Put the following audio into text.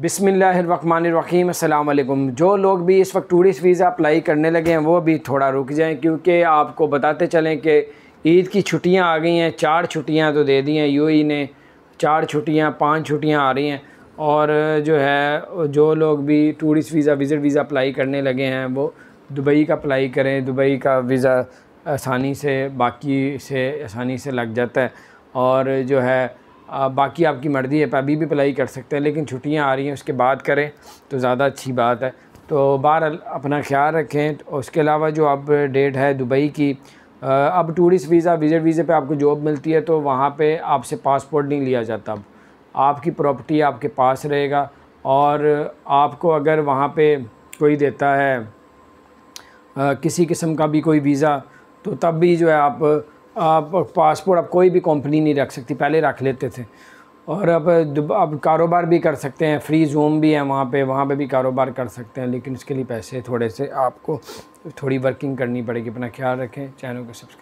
बिसमीम अल्लाम जो लोग भी इस वक्त टूरिस्ट वीज़ा अप्लाई करने लगे हैं वो भी थोड़ा रुक जाएं क्योंकि आपको बताते चलें कि ईद की छुट्टियां आ गई हैं चार छुट्टियां तो दे दी हैं यूएई ने चार छुट्टियां पांच छुट्टियां आ रही हैं और जो है जो लोग भी tourist visa visit visa apply करने लगे हैं वो दुबई का अप्लाई करें दुबई का वीज़ा आसानी से बाकी से आसानी से लग जाता है और जो है आ, बाकी आपकी मर्ज़ी है अभी भी अप्लाई कर सकते हैं लेकिन छुट्टियाँ आ रही हैं उसके बाद करें तो ज़्यादा अच्छी बात है तो बहर अपना ख्याल रखें तो उसके अलावा जो अब डेट है दुबई की अब टूरिस्ट वीज़ा विज़िट वीज़े पे आपको जॉब मिलती है तो वहाँ पे आपसे पासपोर्ट नहीं लिया जाता अब आपकी प्रॉपर्टी आपके पास रहेगा और आपको अगर वहाँ पे कोई देता है किसी किस्म का भी कोई वीज़ा तो तब भी जो है आप पासपोर्ट अब कोई भी कंपनी नहीं रख सकती पहले रख लेते थे और अब अब कारोबार भी कर सकते हैं फ्री जोम भी है वहाँ पे वहाँ पे भी कारोबार कर सकते हैं लेकिन उसके लिए पैसे थोड़े से आपको थोड़ी वर्किंग करनी पड़ेगी अपना ख्याल रखें चैनल को सब्सक्राइब